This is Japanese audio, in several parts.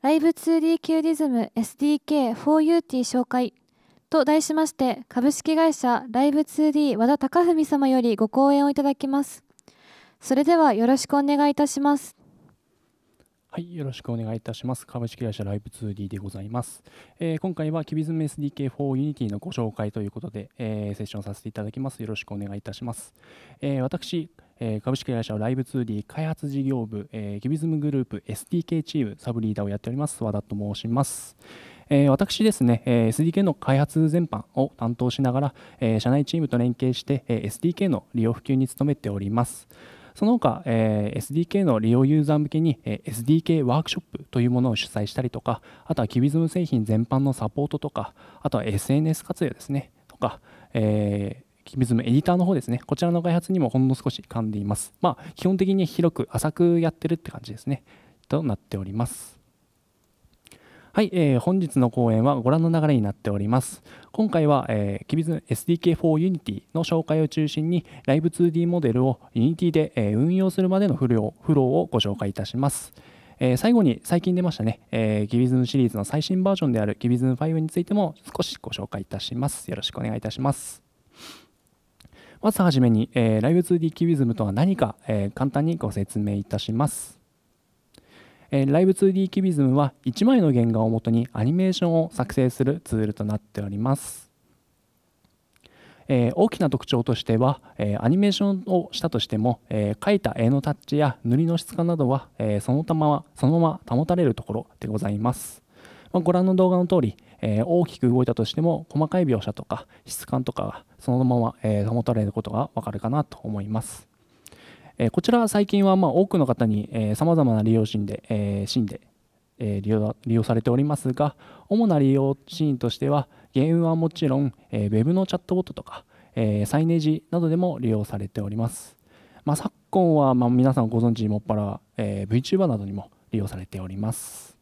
ライブ 2DQ リズム SDK4UT 紹介と題しまして株式会社ライブ 2D 和田隆文様よりご講演をいただきますそれではよろしくお願いいたしますはい、よろしくお願いいたします。株式会社ライブ 2D でございます。えー、今回はキビズム SDK4 Unity のご紹介ということで、えー、セッションさせていただきます。よろしくお願いいたします。えー、私、え株式会社ライブ 2D 開発事業部、えギビズムグループ SDK チームサブリーダーをやっております和田と申します。え私ですね、え SDK の開発全般を担当しながら、え社内チームと連携して、え SDK の利用普及に努めております。その他、え SDK の利用ユーザー向けに、え SDK ワークショップというものを主催したりとか、あとはキビズム製品全般のサポートとか、あとは SNS 活用ですね、とか、えキビズムエディターの方ですね。こちらの開発にもほんの少し噛んでいます。まあ、基本的に広く浅くやってるって感じですね。となっております。はい、えー、本日の講演はご覧の流れになっております。今回は、えー、キビズ SDK4 Unity の紹介を中心に、ライブ 2D モデルを Unity で、えー、運用するまでのフローをご紹介いたします。えー、最後に最近出ましたね、えー、ギビズムシリーズの最新バージョンであるギビズム5についても少しご紹介いたします。よろしくお願いいたします。まずはじめに、えー、ライブ 2D キュビズムとは何か、えー、簡単にご説明いたします。えー、ライブ 2D キュビズムは1枚の原画をもとにアニメーションを作成するツールとなっております。えー、大きな特徴としては、えー、アニメーションをしたとしても、えー、描いた絵のタッチや塗りの質感などは、えー、そのままそのまま保たれるところでございます。まあ、ご覧の動画の通り、えー、大きく動いたとしても細かい描写とか質感とかがそのまま、え保たれることがわかるかなと思います。えこちら最近はま多くの方にさまざまな利用シーンで、えシーンで、え利用利用されておりますが主な利用シーンとしてはゲームはもちろん、え Web のチャットボットとか、えサイネージなどでも利用されております。まあ、昨今はま皆さんご存知もっぱら、え VTuber などにも利用されております。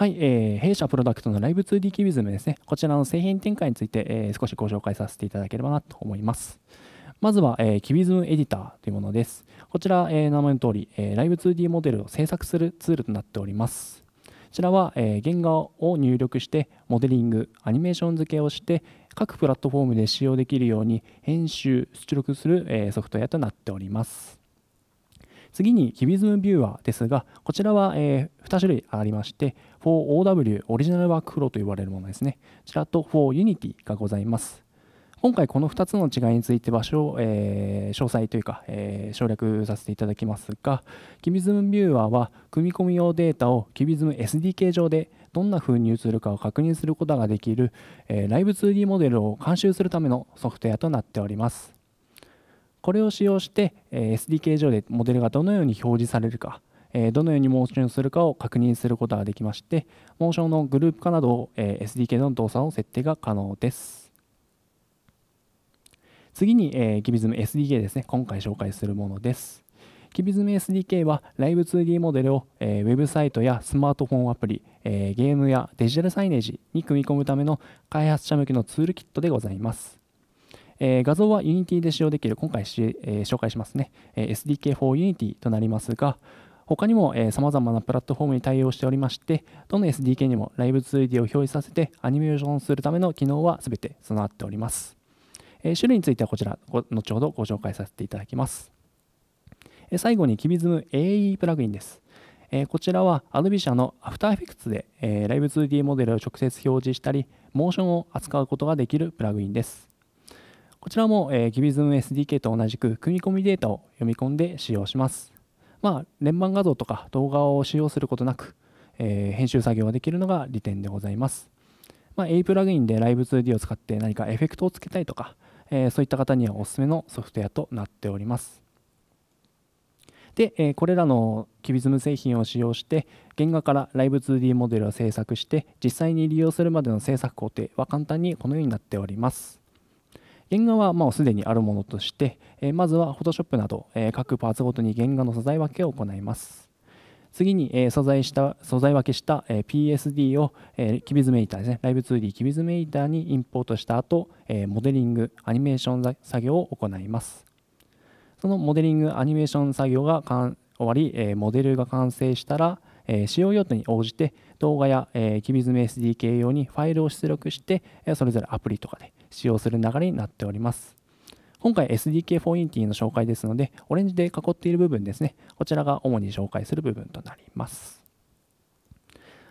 はい、えー、弊社プロダクトのライブ 2D キュビズムですね。こちらの製品展開について、えー、少しご紹介させていただければなと思います。まずは、えー、キビズムエディターというものです。こちら、えー、名前の通り、えー、ライブ 2D モデルを制作するツールとなっております。こちらは、えー、原画を入力して、モデリング、アニメーション付けをして、各プラットフォームで使用できるように編集、出力する、えー、ソフトウェアとなっております。次にキビズムビューアーですが、こちらは、え2種類ありまして、4OW オリジナルワークフローと呼ばれるものですね。こちらと 4Unity がございます。今回この2つの違いについて場所を、えー、詳細というか、えー、省略させていただきますが、キビズムビューアーは組み込み用データをキビズム SDK 上でどんな風に映るかを確認することができる、えー、ライブ 2D モデルを監修するためのソフトウェアとなっております。これを使用して SDK 上でモデルがどのように表示されるかどのようにモーションするかを確認することができましてモーションのグループ化など SDK の動作の設定が可能です次に Gibism SDK ですね今回紹介するものです Kibism SDK は Live2D モデルを、えー、ウェブサイトやスマートフォンアプリ、えゲームやデジタルサイネージに組み込むための開発者向けのツールキットでございます。えー、画像は Unity で使用できる、今回し、えー、紹介しますね、え SDK for Unity となりますが、他にもえまざなプラットフォームに対応しておりまして、どの SDK にもライブ 2D を表示させてアニメーションするための機能は全て備わっております。え種類についてはこちら、後ほどご紹介させていただきます。え最後に Kibism AE プラグインです。えこちらは Adobe 社の After Effects で、えー、Live2D モデルを直接表示したり、モーションを扱うことができるプラグインです。こちらも、えー、Gibism SDK と同じく組み込みデータを読み込んで使用します。まあ、連番画像とか動画を使用することなく、えー、編集作業ができるのが利点でございます。まあ、A プラグインで Live2D を使って何かエフェクトをつけたいとか、えー、そういった方にはおすすめのソフトウェアとなっております。で、えー、これらのキビズム製品を使用して原画から Live2D モデルを制作して実際に利用するまでの制作工程は簡単にこのようになっております。原画はもうすでにあるものとして、えまずは Photoshop など、え各パーツごとに原画の素材分けを行います。次に、え素材した素材分けした、え PSD を、えキビズメイターですね、ライブ 2D キビズメイターにインポートした後、えモデリング、アニメーション作業を行います。そのモデリング、アニメーション作業が終わり、えモデルが完成したら、え使用用途に応じて動画や、えー、キビズメ SDK 用にファイルを出力して、えそれぞれアプリとかで使用する流れになっております。今回 SDK 4 i n t の紹介ですので、オレンジで囲っている部分ですね。こちらが主に紹介する部分となります。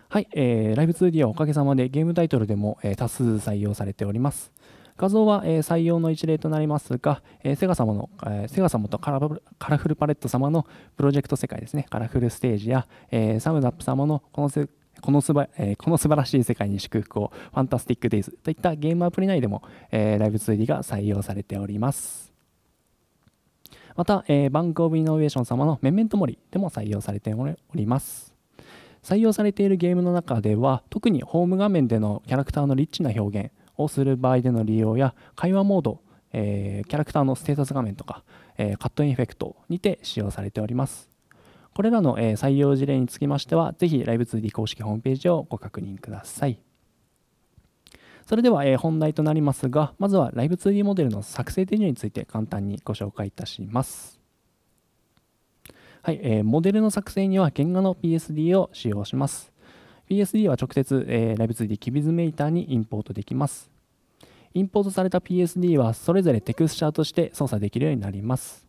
はい、えー、ライブ 2D はおかげさまでゲームタイトルでも、えー、多数採用されております。画像は、えー、採用の一例となりますが、えー、セガ様の、えー、セガ様とカラフルパレット様のプロジェクト世界ですね、カラフルステージや、えサムダップ様のこのこのすば、えー、この素晴らしい世界に祝福を、ファンタスティックデイズといったゲームアプリ内でも、えー、ライブ 2D が採用されております。また、えー、バンク・オブ・イノベーション様のメンメントモリでも採用されております。採用されているゲームの中では、特にホーム画面でのキャラクターのリッチな表現をする場合での利用や、会話モード、えー、キャラクターのステータス画面とか、えー、カットインエフェクトにて使用されております。これらの、え採用事例につきましては、ぜひライブ 2D 公式ホームページをご確認ください。それでは、え本題となりますが、まずはライブ 2D モデルの作成手順について簡単にご紹介いたします。はい、えモデルの作成には原画の PSD を使用します。PSD は直接、え Live2D キビズメーターにインポートできます。インポートされた PSD はそれぞれテクスチャーとして操作できるようになります。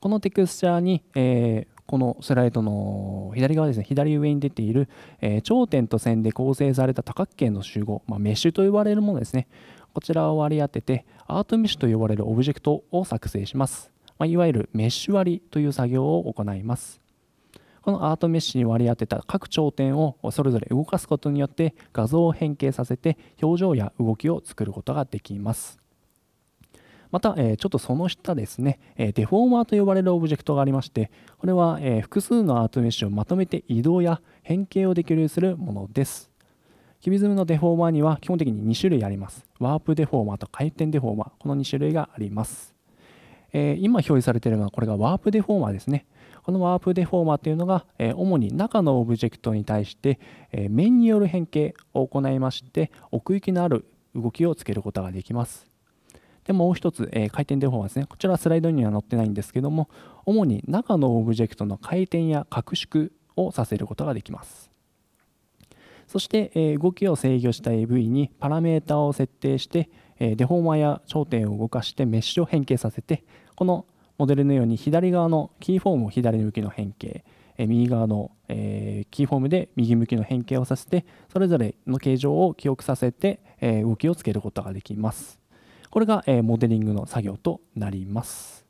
このテクスチャーに、えこのスライドの左側ですね、左上に出ている、えー、頂点と線で構成された多角形の集合、まあ、メッシュと呼ばれるものですね。こちらを割り当てて、アートメッシュと呼ばれるオブジェクトを作成します。まあ、いわゆるメッシュ割りという作業を行います。このアートメッシュに割り当てた各頂点をそれぞれ動かすことによって画像を変形させて表情や動きを作ることができます。また、えちょっとその下ですね、えデフォーマーと呼ばれるオブジェクトがありまして、これは、え複数のアートメッシュをまとめて移動や変形をできるようにするものです。キビズムのデフォーマーには基本的に2種類あります。ワープデフォーマーと回転デフォーマー、この2種類があります。え今表示されているのはこれがワープデフォーマーですね。このワープデフォーマーというのが、え主に中のオブジェクトに対して、え面による変形を行いまして奥行きのある動きをつけることができます。で、もう一つ、えー、回転手法はですね、こちらはスライドには載ってないんですけども、主に中のオブジェクトの回転や拡縮をさせることができます。そして、え動きを制御したい部位にパラメータを設定して、えデフォーマーや頂点を動かしてメッシュを変形させて、このモデルのように左側のキーフォームを左向きの変形、え右側の、えキーフォームで右向きの変形をさせて、それぞれの形状を記憶させて、え動きをつけることができます。これが、えー、モデリングの作業となります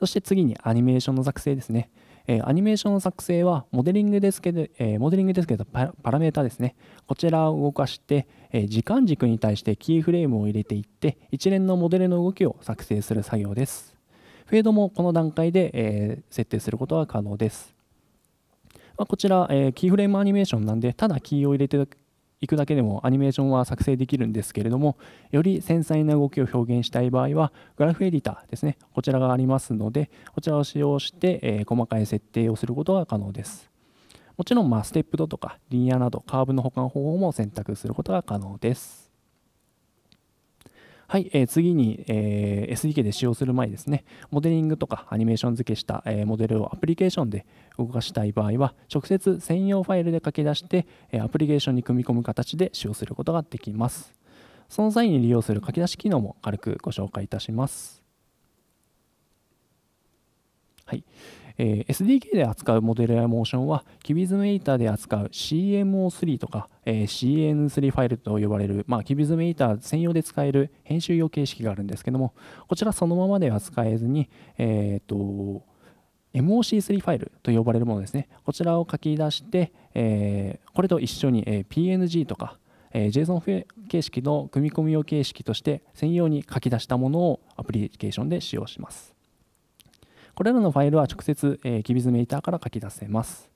そして次にアニメーションの作成ですね、えアニメーションの作成はモデリングですけど、えモデリングですけどパラメータですねこちらを動かして、え時間軸に対してキーフレームを入れていって一連のモデルの動きを作成する作業ですフェードもこの段階で、え設定することは可能です、まこちら、えキーフレームアニメーションなんでただキーを入れて行くだけでもアニメーションは作成できるんですけれどもより繊細な動きを表現したい場合はグラフエディターですねこちらがありますのでこちらを使用して、え細かい設定をすることが可能ですもちろん、まあ、ステップ度とかリニアなどカーブの保管方法も選択することが可能ですはい、えー、次に、えー、SDK で使用する前ですね、モデリングとかアニメーション付けした、えー、モデルをアプリケーションで動かしたい場合は、直接専用ファイルで書き出して、えアプリケーションに組み込む形で使用することができます。その際に利用する書き出し機能も軽くご紹介いたします。はい。えー、SDK で扱うモデルやモーションは、キビズムエイターで扱う CMO3 とか、えー、CN3 ファイルと呼ばれる、まあ、キビズムエイター専用で使える編集用形式があるんですけども、こちらそのままでは使えずに、えっ、ー、と、MOC3 ファイルと呼ばれるものですね。こちらを書き出して、えー、これと一緒に、え PNG とか、え JSON 形式の組み込み用形式として専用に書き出したものをアプリケーションで使用します。これらのファイルは直接、えー、キビズメーターから書き出せます。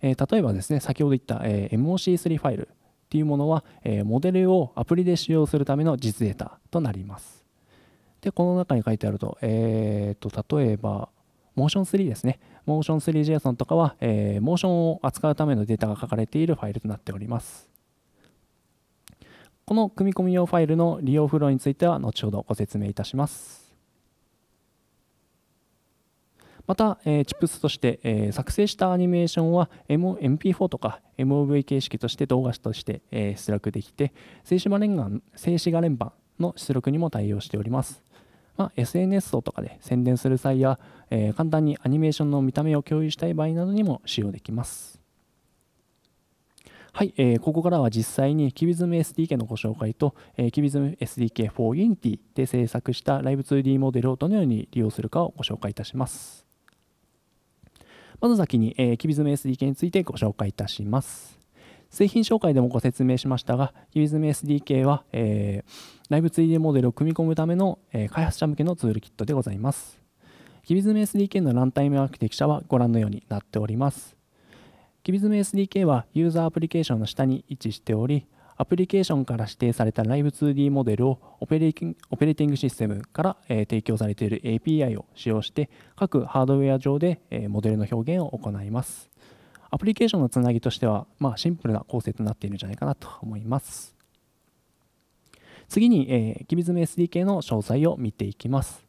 えー、例えばですね、先ほど言った、えー、MOC3 ファイルっていうものは、えー、モデルをアプリで使用するための実データとなります。で、この中に書いてあると、えー、と例えば、Motion3 ですね。Motion3JSON とかは、えー、モーションを扱うためのデータが書かれているファイルとなっております。この組み込み用ファイルの利用フローについては後ほどご説明いたします。また、えー、チップスとして、えー、作成したアニメーションは、M、MP4 とか MOV 形式として動画として、えー、出力できて静止画連盤静止画連盤の出力にも対応しております、まあ、SNS とかで宣伝する際や、え簡単にアニメーションの見た目を共有したい場合などにも使用できますはい、えー、ここからは実際に Kibism SDK のご紹介と、え Kibism SDK 4 Unity で制作した Live2D モデルをどのように利用するかをご紹介いたします。まず先に、えー、キビズム SDK についてご紹介いたします。製品紹介でもご説明しましたが、キビズム SDK は、えー、イブ 3D モデルを組み込むための、えー、開発者向けのツールキットでございます。キビズム SDK のランタイムアーキテクチャはご覧のようになっております。キビズム SDK はユーザーアプリケーションの下に位置しており、アプリケーションから指定された Live2D モデルをオペレーティングシステムから、え提供されている API を使用して各ハードウェア上で、えモデルの表現を行います。アプリケーションのつなぎとしては、まあ、シンプルな構成となっているんじゃないかなと思います。次に、えー、キビズム SDK の詳細を見ていきます。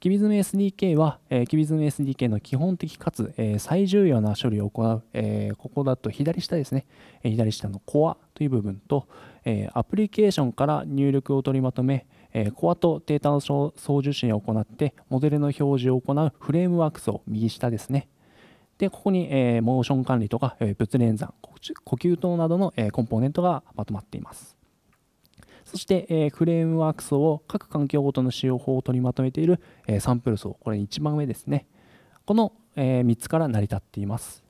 キビズム SDK は、えー、キビズム SDK の基本的かつ、えー、最重要な処理を行う、えー、ここだと左下ですね、えー、左下のコアという部分と、えー、アプリケーションから入力を取りまとめ、えー、コアとデータの送受信を行って、モデルの表示を行うフレームワークスを右下ですね。で、ここに、えー、モーション管理とか、えー、物連算、呼吸等などの、えー、コンポーネントがまとまっています。そして、えフレームワーク層を各環境ごとの使用法を取りまとめている、えサンプル層これ1番上ですねこの、え3つから成り立っています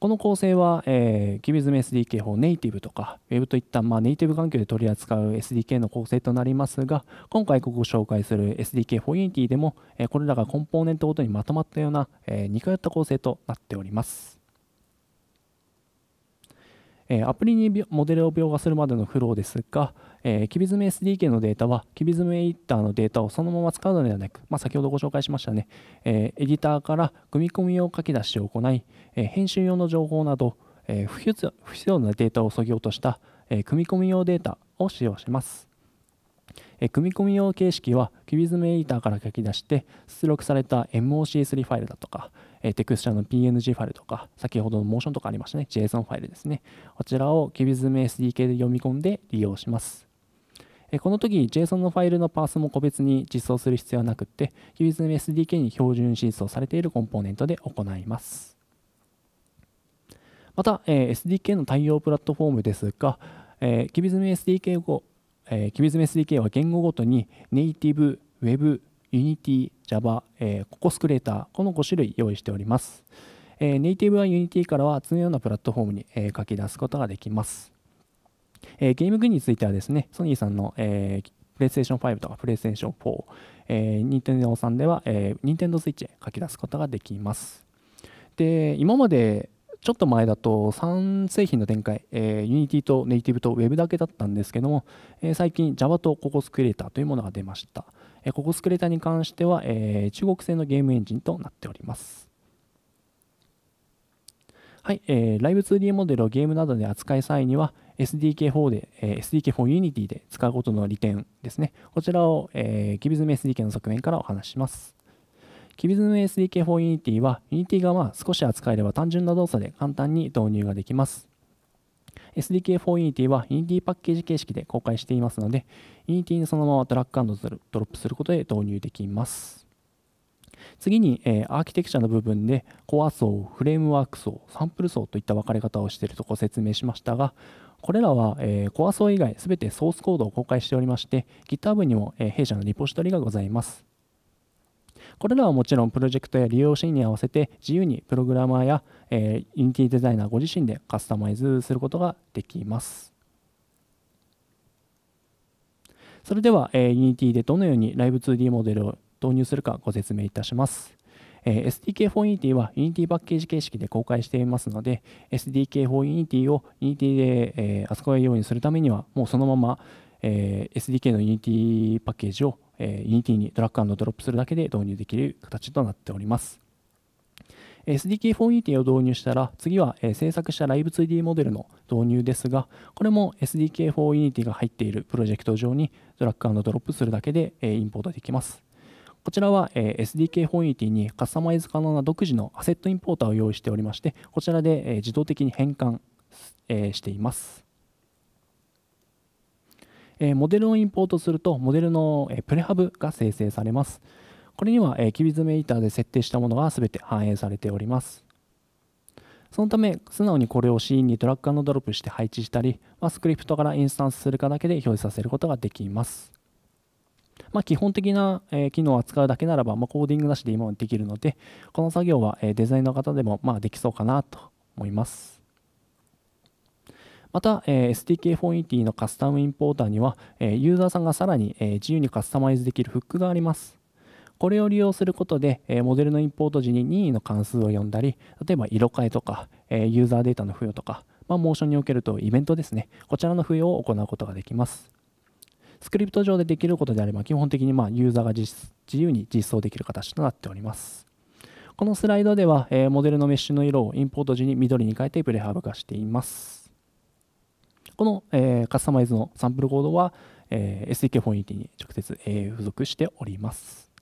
この構成は、えー、キビズム SDK 法ネイティブとか Web といった、まあ、ネイティブ環境で取り扱う SDK の構成となりますが今回ここ紹介する SDK 4 u n i t y でも、えー、これらがコンポーネントごとにまとまったような、えー、似通った構成となっております。えアプリにモデルを描画するまでのフローですが、えー、キビズ SDK のデータは、キビズめエディターのデータをそのまま使うのではなく、まあ、先ほどご紹介しましたね、えー、エディターから組み込み用書き出しを行い、えー、編集用の情報など、え不必要なデータを削ぎ落とした、え組み込み用データを使用します。え組み込み用形式は、キビズめエディターから書き出して、出力された MOC3 ファイルだとか、えテクスチャの PNG ファイルとか、先ほどのモーションとかありましたね、JSON ファイルですね。こちらを Kibism SDK で読み込んで利用します。えこの時 JSON のファイルのパースも個別に実装する必要はなくって、Kibism SDK に標準実装されているコンポーネントで行います。また、え SDK の対応プラットフォームですが、えー、Kibism SDK をえ SDK は言語ごとにネイティブ、ウェブ、Unity、Java、えー、ココスクレーター、この5種類用意しております。えー、ネイティブは Unity からはそのようなプラットフォームに、えー、書き出すことができます。えー、ゲーム群についてはですね、ソニーさんの、えー、PlayStation 5とか PlayStation 4、えー、Nintendo さんでは、えー、Nintendo Switch へ書き出すことができます。で、今までちょっと前だと3製品の展開、えー、Unity と Native と Web だけだったんですけども、えー、最近 Java と CocoScreator というものが出ました。えここスクレーターに関しては、え中国製のゲームエンジンとなっております。はい、えー、ライブ 2D モデルをゲームなどで扱い際には SDK4 で、えー、SDK4 Unity で使うことの利点ですね。こちらを、えー、キビズム SDK の側面からお話しします。キビズム SDK4 Unity は Unity がまあ少し扱えれば単純な動作で簡単に導入ができます。SDK for Unity は Unity パッケージ形式で公開していますので、Unity にそのままドラッグドロップすることで導入できます。次に、えアーキテクチャの部分でコア層、フレームワーク層、サンプル層といった分かれ方をしているとご説明しましたが、これらは、えコア層以外全てソースコードを公開しておりまして、GitHub にも、え弊社のリポジトリがございます。これらはもちろんプロジェクトや利用シーンに合わせて自由にプログラマーや、えー、インティデザイナーご自身でカスタマイズすることができます。それでは、えー、Unity でどのように Live2D モデルを導入するかご説明いたします。えー、SDK 4 Unity は Unity パッケージ形式で公開していますので SDK 4 Unity を Unity で、えー、扱えるようにするためにはもうそのまま、えー、SDK の Unity パッケージをえ Unity にドラッグドロップするだけで導入できる形となっております。SDK 4 Unity を導入したら次は、え制作した Live2D モデルの導入ですがこれも SDK 4 Unity が入っているプロジェクト上にドラッグドロップするだけで、えインポートできます。こちらは、え SDK フォ n i t ティにカスタマイズ可能な独自のアセットインポーターを用意しておりましてこちらで、え自動的に変換、えしています。えモデルをインポートするとモデルの、えプレハブが生成されます。これには、えー、キビズメイターで設定したものが全て反映されております。そのため、素直にこれをシーンにドラッグアンドドロップして配置したり、まあ、スクリプトからインスタンスするかだけで表示させることができます。まあ、基本的な、え機能を扱うだけならば、まあ、コーディングなしで今できるので、この作業は、えデザインの方でも、まできそうかなと思います。また、え SDK480 のカスタムインポーターには、えユーザーさんがさらに、え自由にカスタマイズできるフックがあります。これを利用することで、えモデルのインポート時に任意の関数を読んだり、例えば色変えとか、えユーザーデータの付与とか、まあ、モーションにおけるとイベントですね、こちらの付与を行うことができます。スクリプト上でできることであれば、基本的にまユーザーが自由に実装できる形となっております。このスライドでは、えモデルのメッシュの色をインポート時に緑に変えてプレハブ化しています。この、えー、カスタマイズのサンプルコードは、えー、SDK フォンユティに直接、えー、付属しております。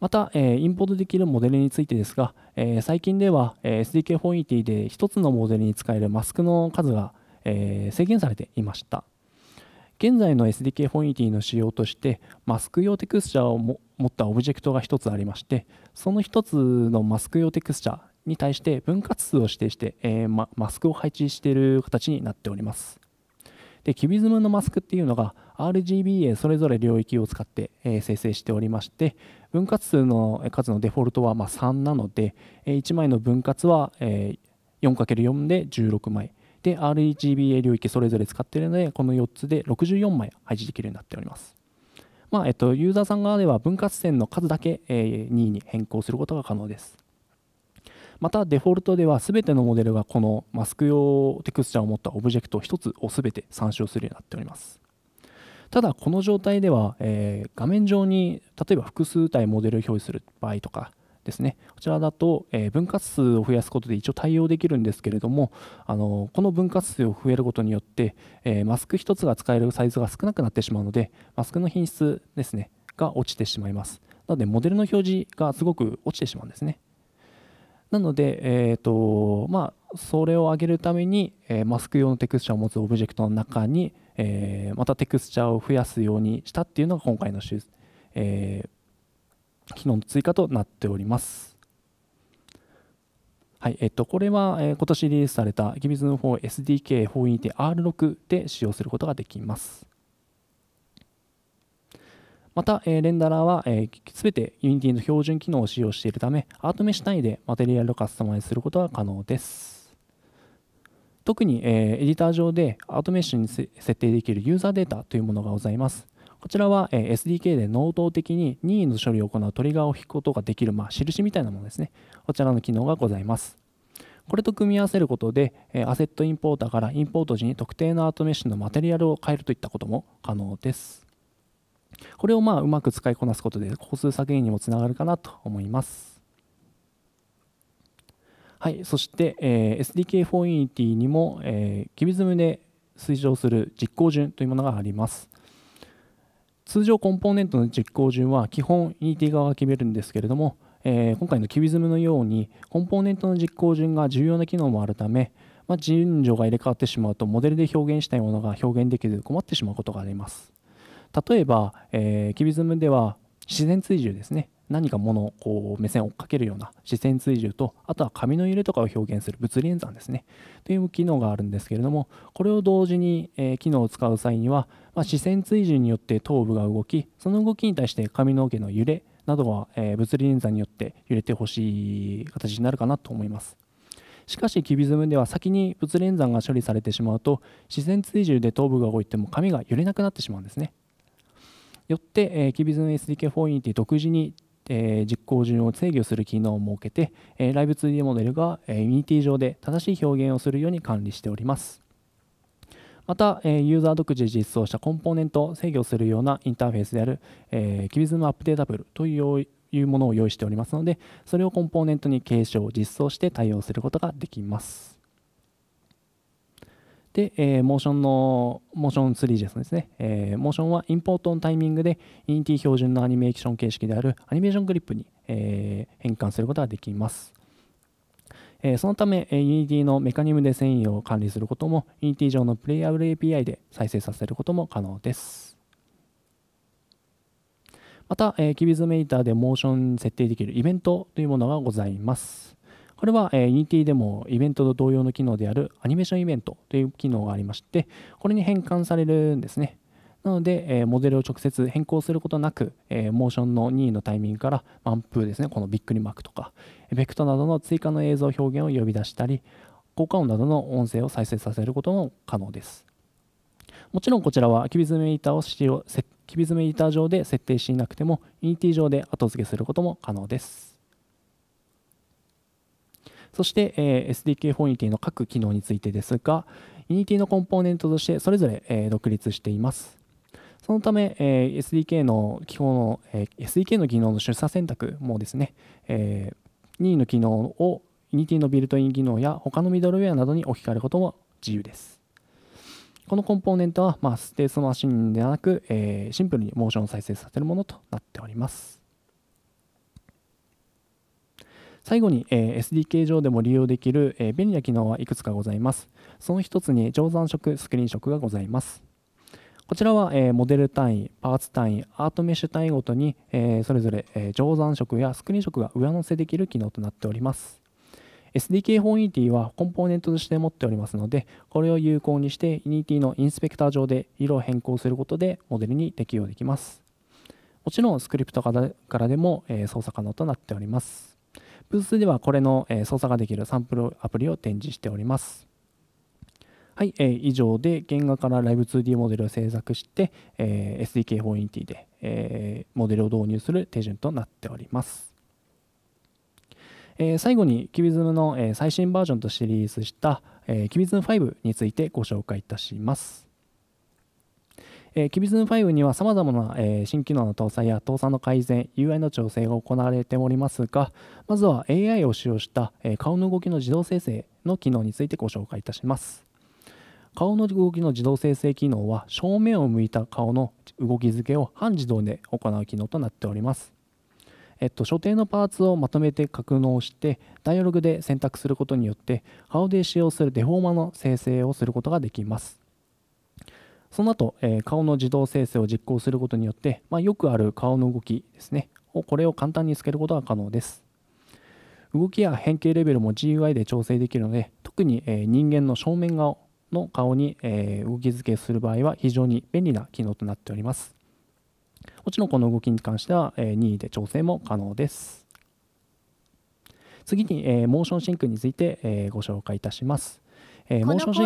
また、えー、インポートできるモデルについてですが、えー、最近では、えー、SDK フォンユティで1つのモデルに使えるマスクの数が、えー、制限されていました。現在の SDK フォンユティの仕様としてマスク用テクスチャを持ったオブジェクトが1つありましてその1つのマスク用テクスチャに対して分割数を指定して、えーま、マスクを配置している形になっております。で、キュビズムのマスクっていうのが RGBA それぞれ領域を使って、えー、生成しておりまして、分割数の数のデフォルトはまあ3なので、えー、1枚の分割は、えー、4×4 で16枚。で、RGBA 領域それぞれ使っているので、この4つで64枚配置できるようになっております。まあえっと、ユーザーさん側では分割線の数だけ、2位に変更することが可能です。またデフォルトでは全てのモデルがこのマスク用テクスチャを持ったオブジェクト1つを全て参照するようになっておりますただこの状態では、えー、画面上に例えば複数体モデルを表示する場合とかですねこちらだと、えー、分割数を増やすことで一応対応できるんですけれどもあのこの分割数を増えることによって、えー、マスク1つが使えるサイズが少なくなってしまうのでマスクの品質ですねが落ちてしまいますなのでモデルの表示がすごく落ちてしまうんですねなので、えーとまあ、それを上げるために、えー、マスク用のテクスチャを持つオブジェクトの中に、えー、またテクスチャを増やすようにしたっていうのが今回の、えー、機能の追加となっております。はいえっと、これは、えー、今年リリースされた Gibson4SDK420R6 で使用することができます。また、えー、レンダラーは、えー、全て Unity の標準機能を使用しているため、アートメッシュ単位でマテリアルをカスタマイズすることは可能です。特に、えー、エディター上でアートメッシュに設定できるユーザーデータというものがございます。こちらは、え SDK で能動的に任意の処理を行うトリガーを引くことができる、まあ、印みたいなものですね。こちらの機能がございます。これと組み合わせることで、えアセットインポーターからインポート時に特定のアートメッシュのマテリアルを変えるといったことも可能です。これをまあうまく使いこなすことで交数削減にもつながるかなと思います。はい、そして、えー、SDK4Unity にも、えー、Kibism で推奨する実行順というものがあります。通常コンポーネントの実行順は基本 Unity 側が決めるんですけれども、えー、今回の Kibism のようにコンポーネントの実行順が重要な機能もあるため、まあ、順序が入れ替わってしまうとモデルで表現したいものが表現できず困ってしまうことがあります。例えば、えー、キビズムでは自然追従ですね何か物をこう目線を追っかけるような視線追従とあとは髪の揺れとかを表現する物理演算ですねという機能があるんですけれどもこれを同時に、えー、機能を使う際には、まあ、視線追従によって頭部が動きその動きに対して髪の毛の揺れなどは、えー、物理演算によって揺れてほしい形になるかなと思いますしかしキビズムでは先に物理演算が処理されてしまうと視線追従で頭部が動いても髪が揺れなくなってしまうんですねよって、えー、k i b SDK4 ユニティ独自に、えー、実行順を制御する機能を設けて、えー、ライブ 2D モデルが、えー、ユニティ上で正しい表現をするように管理しております。また、えー、ユーザー独自実装したコンポーネントを制御するようなインターフェースである、えー、k i b i アップデータブルといういうものを用意しておりますのでそれをコンポーネントに継承実装して対応することができます。で、えー、モーションの、モーション3 j s ですね、えー、モーションはインポートのタイミングで、Unity 標準のアニメーション形式であるアニメーショングリップに、えー、変換することができます。えー、そのため、Unity のメカニムで繊維を管理することも、Unity 上のプレイヤブル API で再生させることも可能です。また、えー、キビズメーターでモーション設定できるイベントというものがございます。これは Unity でもイベントと同様の機能であるアニメーションイベントという機能がありまして、これに変換されるんですね。なので、えモデルを直接変更することなく、えモーションの任意のタイミングから、アンプですね、このビックリマークとか、エフェクトなどの追加の映像表現を呼び出したり、効果音などの音声を再生させることも可能です。もちろんこちらはキビズメーターを使用、キビズメーター上で設定しなくても、Unity 上で後付けすることも可能です。そして、え SDK フォー Unity の各機能についてですが、Unity のコンポーネントとしてそれぞれ、え独立しています。そのため、え SDK の機能の、え SDK の機能の出社選択もですね、え任意の機能を Unity のビルトイン機能や他のミドルウェアなどに置き換えることも自由です。このコンポーネントは、まあ、ステースマシンではなく、えー、シンプルにモーションを再生させるものとなっております。最後に、え SDK 上でも利用できる、え便利な機能はいくつかございます。その1つに乗算色、スクリーン色がございます。こちらは、えモデル単位、パーツ単位、アートメッシュ単位ごとに、えそれぞれ、え乗算色やスクリーン色が上乗せできる機能となっております。SDK 本 Unity はコンポーネントとして持っておりますので、これを有効にして Unity のインスペクター上で色を変更することでモデルに適用できます。もちろんスクリプトからでも操作可能となっております。ブースではこれの操作ができるサンプルアプリを展示しております。はい、えー、以上で原画から Live2D モデルを制作して、えー、SDK4ET で、えー、モデルを導入する手順となっております。えー、最後に k u b i s m の、えー、最新バージョンとシリーズした、えー、Kibism5 についてご紹介いたします。えー、Kibizn5 にはさまざまな、えー、新機能の搭載や倒産の改善、UI の調整が行われておりますが、まずは AI を使用した、えー、顔の動きの自動生成の機能についてご紹介いたします。顔の動きの自動生成機能は正面を向いた顔の動き付けを半自動で行う機能となっております。えっと、所定のパーツをまとめて格納してダイアログで選択することによって顔で使用するデフォーマの生成をすることができますその後、えー、顔の自動生成を実行することによって、まあ、よくある顔の動きですねこれを簡単につけることが可能です動きや変形レベルも GUI で調整できるので特に、えー、人間の正面顔の顔に、えー、動き付けする場合は非常に便利な機能となっておりますもちろんこの動きに関しては、えー、任意で調整も可能です次に、えー、モーションシンクについて、えー、ご紹介いたしますえー、モーションシ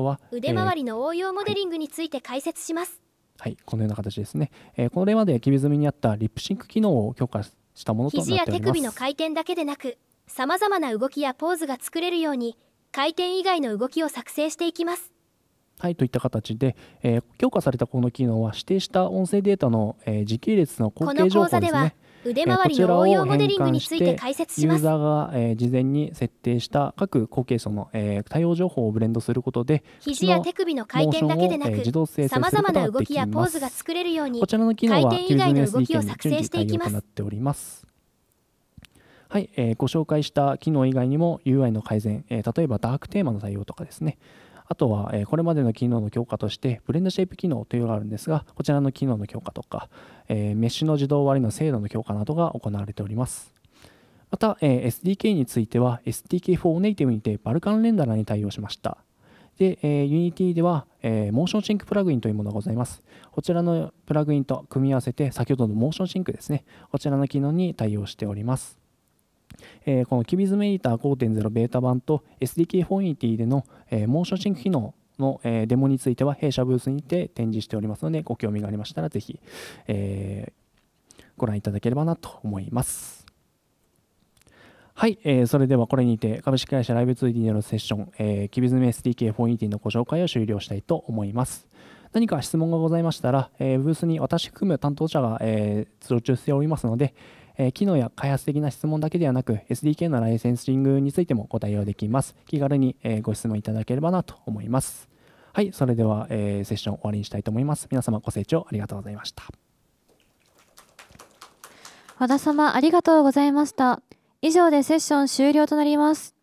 は腕周りの応用モデリングについて解説します、はい、はい、このような形ですね、えー、これまで切り積みにあったリップシンク機能を強化したものとなっております肘や手首の回転だけでなくさまざまな動きやポーズが作れるように回転以外の動きを作成していきますはいといった形で、えー、強化されたこの機能は指定した音声データの、えー、時系列の後継情報ですね腕回りの応用モデリングについて解説します。ユーザーが、えー、事前に設定した各後継層の、えー、対応情報をブレンドすることで、肘や手首の回転だけでなく、さまざまな動きやポーズが作れるように、こちらの機能は回転以外の動きを作成していきます。はい、えー、ご紹介した機能以外にも UI の改善、えー、例えばダークテーマの対応とかですね、あとは、えこれまでの機能の強化として、ブレンドシェイプ機能というのがあるんですが、こちらの機能の強化とか、えメッシュの自動割りの精度の強化などが行われております。また、え SDK については、SDK4 ネイティブにてバルカンレンダラに対応しました。で、え Unity では、えー、モーションシンクプラグインというものがございます。こちらのプラグインと組み合わせて、先ほどのモーションシンクですね、こちらの機能に対応しております。えこのキビズメディター5.0ベータ版と s d k 4ティでの、えモーションシンク機能の、えデモについては弊社ブースにて展示しておりますのでご興味がありましたらぜひ、えご覧いただければなと思います。はい、えー、それではこれにて株式会社ライブ 2D でのセッション、えー、キビズム s d k 4 e ィのご紹介を終了したいと思います。何か質問がございましたら、えー、ブースに私含む担当者が、えー、通常中しておりますので、えー、機能や開発的な質問だけではなく SDK のライセンシングについてもご対応できます気軽に、えご質問いただければなと思いますはいそれでは、えー、セッション終わりにしたいと思います皆様ご清聴ありがとうございました和田様ありがとうございました以上でセッション終了となります